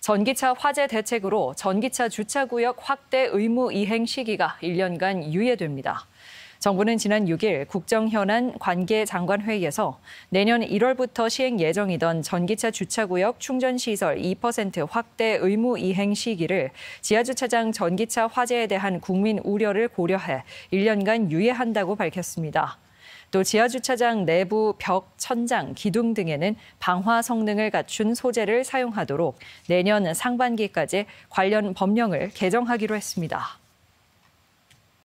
전기차 화재 대책으로 전기차 주차구역 확대 의무 이행 시기가 1년간 유예됩니다. 정부는 지난 6일 국정현안 관계장관회의에서 내년 1월부터 시행 예정이던 전기차 주차구역 충전시설 2% 확대 의무 이행 시기를 지하주차장 전기차 화재에 대한 국민 우려를 고려해 1년간 유예한다고 밝혔습니다. 또 지하 주차장 내부 벽, 천장, 기둥 등에는 방화 성능을 갖춘 소재를 사용하도록 내년 상반기까지 관련 법령을 개정하기로 했습니다.